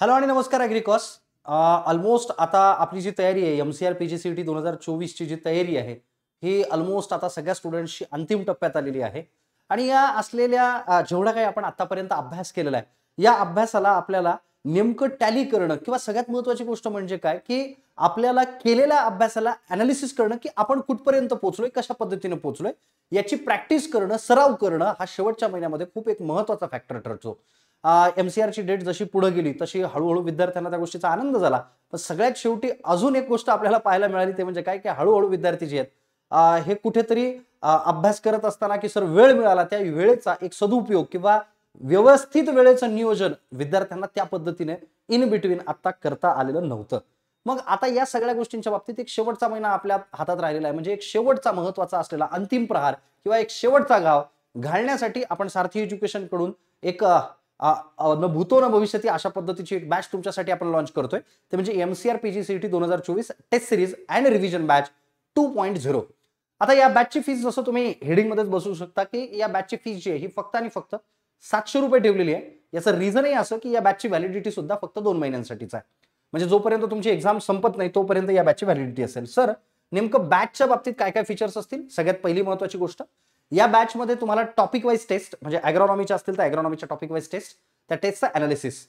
hello आणि नमस्कार अॅग्रिकॉस almost आता आपली जी तयारी आहे M C R P G C T दोन हजार चोवीसची जी तयारी आहे ही ऑलमोस्ट आता सगळ्या स्टुडंट्सची अंतिम टप्प्यात आलेली आहे आणि या असलेल्या जेवढा काही आपण आतापर्यंत अभ्यास केलेला आहे या अभ्यासाला आपल्याला नेमकं टॅली करणं किंवा सगळ्यात महत्वाची गोष्ट म्हणजे काय की आपल्याला केलेल्या अभ्यासाला अनालिसिस करणं की आपण कुठपर्यंत पोहोचलोय कशा पद्धतीने पोहोचलोय याची प्रॅक्टिस करणं सराव करणं हा शेवटच्या महिन्यामध्ये खूप एक महत्वाचा फॅक्टर ठरतो एमसीआरची डेट जशी पुढे गेली तशी हळूहळू विद्यार्थ्यांना त्या गोष्टीचा आनंद झाला पण सगळ्यात शेवटी अजून एक गोष्ट आपल्याला पाहायला मिळाली ते म्हणजे काय की हळूहळू विद्यार्थी जे आहेत हे कुठेतरी अभ्यास करत असताना की सर वेळ मिळाला त्या वेळेचा एक सदुपयोग किंवा व्यवस्थित वेळेचं नियोजन विद्यार्थ्यांना त्या पद्धतीने इन बिटवीन आता करता आलेलं नव्हतं मग आता या सगळ्या गोष्टींच्या बाबतीत एक शेवटचा महिना आपल्या हातात राहिलेला आहे म्हणजे एक शेवटचा महत्वाचा असलेला अंतिम प्रहार किंवा एक शेवटचा गाव घालण्यासाठी आपण सारथी एज्युकेशन कडून एक न भूतो न भविष्यती अशा पद्धतीची एक बॅच तुमच्यासाठी आपण लॉन्च करतोय ते म्हणजे एमसीआर पीजीसीटी e दोन हजार चोवीस test series and revision batch two point zero आता या बॅचची फीस जसं तुम्ही हेडिंगमध्येच बसू शकता की या बॅचची फीस जी आहे ही फक्त आणि फक्त सातशे रुपये ठेवलेली आहे याचं रिझनही असं की या बॅचची व्हॅलिडिटी सुद्धा फक्त दोन महिन्यांसाठीच आहे म्हणजे जोपर्यंत तुमची एक्झाम संपत नाही तोपर्यंत या बॅचची व्हॅलिडिटी असेल सर नेमकं बॅचच्या बाबतीत काय काय फीचर्स असतील सगळ्यात पहिली महत्वाची गोष्ट या बॅचमध्ये तुम्हाला टॉपिक वाईज टेस्ट म्हणजे अॅग्रॉनॉमीच्या असतील तर अॅग्रॉनॉमीच्या टॉपिक वाईज टेस्ट त्या टेस्टचा अनालिसिस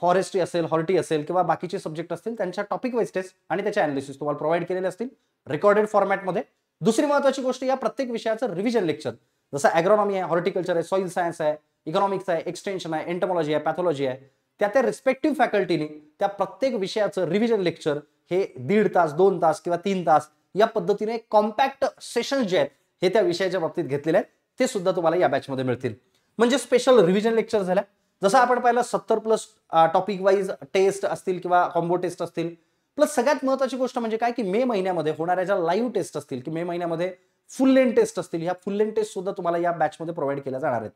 फॉरेस्ट्री असेल हॉर्टी असेल किंवा बाकीचे सब्जेक्ट असतील त्यांच्या टॉपिक वाईज टेस्ट आणि त्याचे अनालिसिस तुम्हाला प्रोव्हाइड केलेले असतील रेकॉर्डेड फॉर्मॅटमध्ये दुसरी महत्वाची गोष्ट या प्रत्येक विषयाचं रिव्हिजन लेक्चर जसं अॅग्रॉनॉमी आहे हॉर्टिकल्चर आहे सॉइल सायन्स आहे इकॉनॉमिक्स आहे एक्सटेन्शन आहे एंटमॉलॉजी आहे पॅथॉलॉजी आहे त्या त्या रिस्पेक्टिव्ह फॅकल्टीने त्या प्रत्येक विषयाचं रिव्हिजन लेक्चर हे दीड तास दोन तास किंवा तीन तास या पद्धतीने कॉम्पॅक्ट सेशन्स जे आहेत हे त्या विषयाच्या बाबतीत घेतलेले आहेत ते सुद्धा तुम्हाला या बॅचमध्ये मिळतील म्हणजे स्पेशल रिव्हिजन लेक्चर झाल्या जसं आपण पाहिलं सत्तर प्लस टॉपिक वाईज टेस्ट असतील किंवा कॉम्बो टेस्ट असतील प्लस सगळ्यात महत्वाची गोष्ट म्हणजे काय की मे महिन्यामध्ये होणाऱ्या ज्या लाईव्ह टेस्ट असतील की मे महिन्यामध्ये फुल लेन टेस्ट असतील ह्या फुल लेन टेस्ट सुद्धा तुम्हाला या बॅचमध्ये प्रोव्हाइड केल्या जाणार आहेत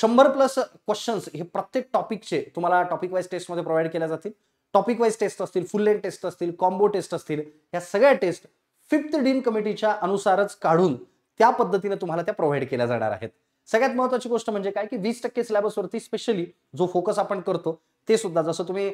शंभर प्लस क्वेश्चन्स हे प्रत्येक टॉपिकचे तुम्हाला टॉपिक वाईज टेस्टमध्ये प्रोव्हाइड केल्या जातील टॉपिक वाईज टेस्ट असतील फुल लेन टेस्ट असतील कॉम्बो टेस्ट असतील या सगळ्या टेस्ट फिफ्थ डीन कमिटीच्या अनुसारच काढून त्या पद्धतीने तुम्हाला त्या प्रोव्हाइड केल्या जाणार आहेत सगळ्यात महत्वाची गोष्ट म्हणजे काय की वीस टक्के सिलेबसवरती स्पेशली जो फोकस आपण करतो ते सुद्धा जसं तुम्ही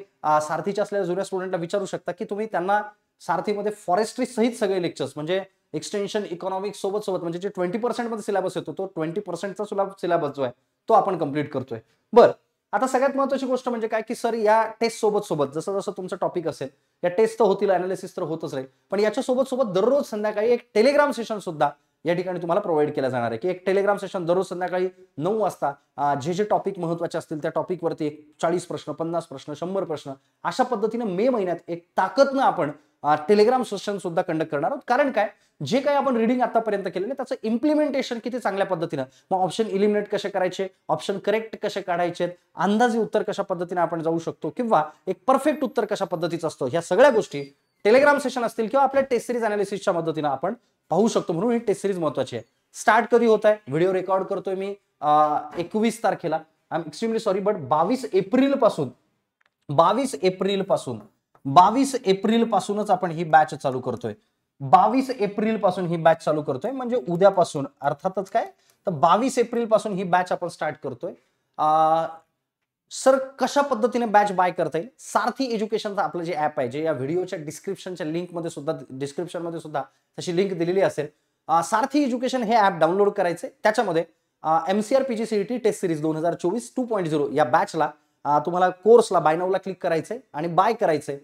सारथीच्या असलेल्या जुन्या स्टुडंटला विचारू शकता की तुम्ही त्यांना सारथीमध्ये फॉरेस्ट्री सहित सगळे लेक्चर्स म्हणजे एक्सटेन्शन इकॉनॉमिक सोबत सोबत म्हणजे जे ट्वेंटी पर्सेंटमध्ये सिलेबस येतो तो ट्वेंटी पर्सेंटचा सिलेबस जो आहे तो आपण कंप्लीट करतोय बरं आता सगळ्यात महत्वाची गोष्ट म्हणजे काय की सर या टेस्ट सोबत सोबत जसं जसं तुमचं टॉपिक असेल या टेस्ट तर होतील अनालिसिस तर होतच राहील पण याच्यासोबत सोबत सोबत दररोज संध्याकाळी एक टेलिग्राम सेशन सुद्धा या ठिकाणी तुम्हाला प्रोव्हाइड केला जाणार आहे की एक टेलिग्राम सेशन दररोज संध्याकाळी नऊ वाजता जे जे टॉपिक महत्वाचे असतील त्या टॉपिकवरती चाळीस प्रश्न पन्नास प्रश्न शंभर प्रश्न अशा पद्धतीने मे महिन्यात एक ताकदनं आपण टेलिग्राम सेशन सुद्धा कंडक्ट करणार आहोत कारण काय जे काही आपण रिडिंग आतापर्यंत केलेलं त्याचं इम्प्लिमेंटेशन किती चांगल्या पद्धतीनं मग ऑप्शन इलिमिनेट कसे करायचे ऑप्शन करेक्ट कसे काढायचे अंदाजे उत्तर कशा पद्धतीने आपण जाऊ शकतो किंवा एक परफेक्ट उत्तर कशा पद्धतीचं असतो ह्या सगळ्या गोष्टी टेलिग्राम सेशन असतील किंवा आपल्या टेस्ट सिरीज अनालिसिसच्या मदतीनं आपण पाहू शकतो म्हणून ही टेस्ट सिरीज महत्वाची आहे स्टार्ट कधी होत आहे व्हिडिओ रेकॉर्ड करतोय मी एकवीस तारखेला I am extremely sorry but बावीस एप्रिल पासून बावीस एप्रिल पासून बावीस एप्रिल पासूनच आपण ही बॅच चालू करतोय बावीस एप्रिल पासून ही बॅच चालू करतोय म्हणजे उद्यापासून अर्थातच काय तर बावीस एप्रिल पासून ही बॅच आपण स्टार्ट करतोय सर कशा पद्धतीने बॅच बाय करता येईल सारथी एज्युकेशनचं आपलं जे ॲप आहे जे या व्हिडिओच्या डिस्क्रिप्शनच्या लिंकमध्ये सुद्धा डिस्क्रिप्शनमध्ये सुद्धा तशी लिंक दिलेली असेल सारथी एज्युकेशन हे ॲप डाउनलोड करायचे त्याच्यामध्ये M C R P G C E T test series दोन हजार चोवीस टू पॉईंट झिरो या बॅचला तुम्हाला कोर्सला बाय नावला क्लिक करायचे आणि बाय करायचे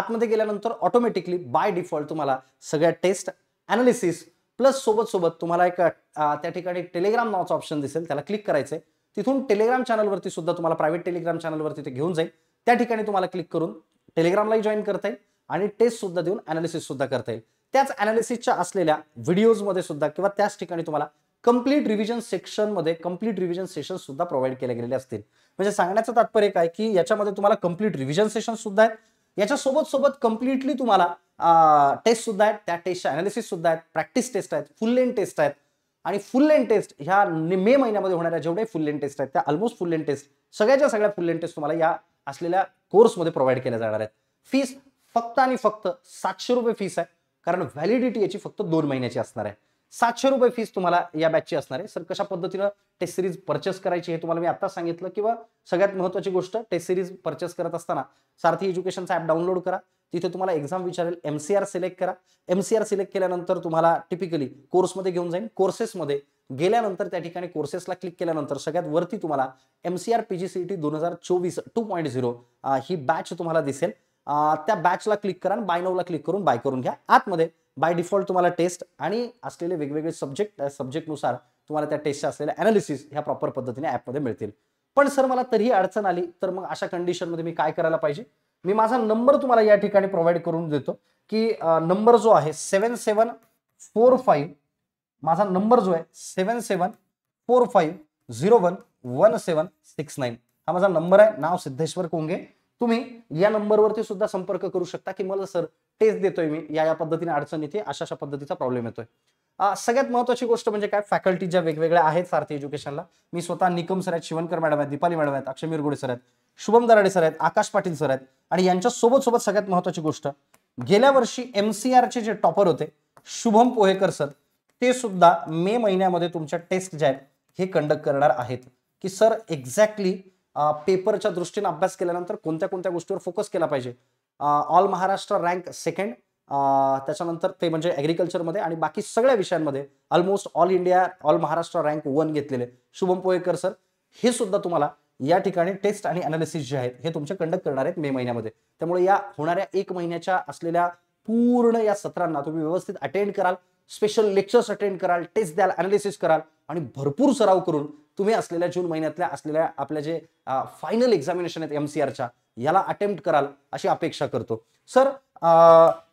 आतमध्ये गेल्यानंतर ऑटोमॅटिकली बाय डिफॉल्ट तुम्हाला सगळ्या टेस्ट ॲनालिसिस प्लस सोबत सोबत तुम्हाला एक त्या ठिकाणी टेलिग्राम नावाचं ऑप्शन दिसेल त्याला क्लिक करायचं तिथून टेलिग्राम चॅनलवरती सुद्धा तुम्हाला प्रायव्हेट टेलिग्राम चॅनलवरती ते घेऊन जाईल त्या ठिकाणी तुम्हाला क्लिक करून टेलिग्रामलाही जॉईन करता येईल आणि टेस्ट सुद्धा देऊन अनालिसिस सुद्धा करता येईल त्याच अनालिसिसच्या असलेल्या व्हिडिओजमध्ये सुद्धा किंवा त्याच ठिकाणी तुम्हाला कम्प्लीट रिव्हिजन सेक्शनमध्ये कम्प्लीट रिव्हिजन सेशन सुद्धा प्रोव्हाइड केले गेलेले असतील म्हणजे सांगण्याचं तात्पर्य काय की याच्यामध्ये तुम्हाला कम्प्लीट रिव्हिजन सेशन सुद्धा आहेत याच्यासोबत सोबत कम्प्लिटली तुम्हाला टेस्ट सुद्धा आहेत त्या टेस्टच्या अनालिसिस सुद्धा आहेत प्रॅक्टिस टेस्ट आहेत फुल लेन टेस्ट आहेत आणि फुल लेन टेस्ट ह्या मे महिन्यामध्ये होणाऱ्या जेवढ्या फुल लेन टेस्ट आहेत त्या ऑलमोस्ट फुल लेन टेस्ट सगळ्याच्या सगळ्या फुल लेन टेस्ट तुम्हाला या असलेल्या कोर्समध्ये प्रोव्हाइड केल्या जाणार आहेत फीस फक्त आणि फक्त सातशे रुपये फीस आहे कारण व्हॅलिडिटी याची फक्त दोन महिन्याची असणार आहे सातशे रुपये फीस तुम्हाला या बॅचची असणार आहे सर कशा पद्धतीनं टेस्ट सिरीज परचेस करायची हे तुम्हाला मी आता सांगितलं किंवा सगळ्यात महत्वाची गोष्ट टेस्ट सिरीज परचेस करत असताना सारथी एज्युकेशनचा ॲप डाउनलोड करा तिथे तुम्हाला एक्झाम विचारेल एमसीआर सिलेक्ट करा एमसीआर सिलेक्ट केल्यानंतर तुम्हाला टिपिकली कोर्समध्ये घेऊन जाईल मध्ये गेल्यानंतर त्या ठिकाणी कोर्सेसला क्लिक केल्यानंतर सगळ्यात वरती तुम्हाला एमसीआर पीजीसीटी e दोन हजार चोवीस टू पॉईंट झिरो ही बॅच तुम्हाला दिसेल त्या बॅचला क्लिक करा आणि बायनोला क्लिक करून बाय करून घ्या आतमध्ये बाय डिफॉल्ट तुम्हाला टेस्ट आणि असलेले वेगवेगळे सब्जेक्ट त्या सब्जेक्टनुसार तुम्हाला त्या टेस्टच्या असलेल्या अनालिसिस ह्या प्रॉपर पद्धतीने ॲपमध्ये मिळतील पण सर मला तरीही अडचण आली तर मग अशा कंडिशनमध्ये मी काय करायला पाहिजे मी माझा नंबर तुम्हाला या ठिकाणी प्रोव्हाइड करून देतो की नंबर जो आहे सेवन सेवन फोर फाईव्ह माझा नंबर जो आहे seven seven four five zero one one seven six nine हा माझा नंबर आहे नाव सिद्धेश्वर कोंगे तुम्ही या नंबरवरती सुद्धा संपर्क करू शकता की मला सर टेस्ट देतोय मी या या पद्धतीने अडचण येते अशा अशा पद्धतीचा प्रॉब्लेम येतोय सगळ्यात महत्वाची गोष्ट म्हणजे काय फॅकल्टी ज्या वेगवेगळ्या आहेत सारथी एज्युकेशनला मी स्वतः निकम सर आहेत शिवनकर मॅडम आहेत दीपाली मॅडम आहेत अक्षमीर गोडे सर आहेत शुभम दराडे सर आहेत आकाश पाटील सर आहेत आणि यांच्या सोबत सोबत सगळ्यात महत्वाची गोष्ट गेल्या वर्षी चे जे टॉपर होते शुभम पोहेकर सर ते सुद्धा मे महिन्यामध्ये तुमच्या टेस्ट ज्या आहेत हे कंडक्ट करणार आहेत की सर एक्झॅक्टली पेपरच्या दृष्टीने अभ्यास केल्यानंतर कोणत्या कोणत्या गोष्टीवर फोकस केला पाहिजे ऑल महाराष्ट्र रँक सेकंड त्याच्यानंतर ते म्हणजे ॲग्रिकल्चरमध्ये आणि बाकी सगळ्या विषयांमध्ये almost all India all Maharashtra rank one घेतलेले शुभम पोयकर सर हे सुद्धा तुम्हाला या ठिकाणी टेस्ट आणि अनालिसिस जे आहेत हे तुमचे कंडक्ट करणार आहेत मे महिन्यामध्ये त्यामुळे या होणाऱ्या एक महिन्याच्या असलेल्या पूर्ण या सत्रांना तुम्ही व्यवस्थित अटेंड कराल स्पेशल लेक्चर्स अटेंड कराल टेस्ट द्याल अनालिसिस कराल आणि भरपूर सराव करून तुम्ही असलेल्या जून महिन्यातल्या असलेल्या आपल्या जे फायनल एक्झामिनेशन आहेत एम सी याला अटेम्प्ट कराल अशी अपेक्षा करतो सर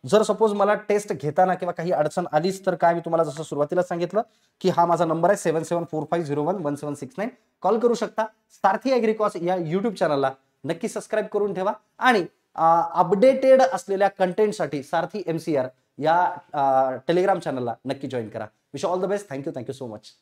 जर सपोज मला टेस्ट घेताना किंवा काही अडचण आलीच तर काय मी तुम्हाला जसं सुरुवातीला सांगितलं की हा माझा नंबर आहे seven seven four five zero one one seven six nine call करू शकता सारथी अॅग्रिकॉस या यूट्यूब चॅनलला नक्की सबस्क्राईब करून ठेवा आणि अपडेटेड असलेल्या कंटेंटसाठी सारथी एम सी आर या टेलिग्राम चॅनलला नक्की जॉईन करा wish all the best thank you thank you so much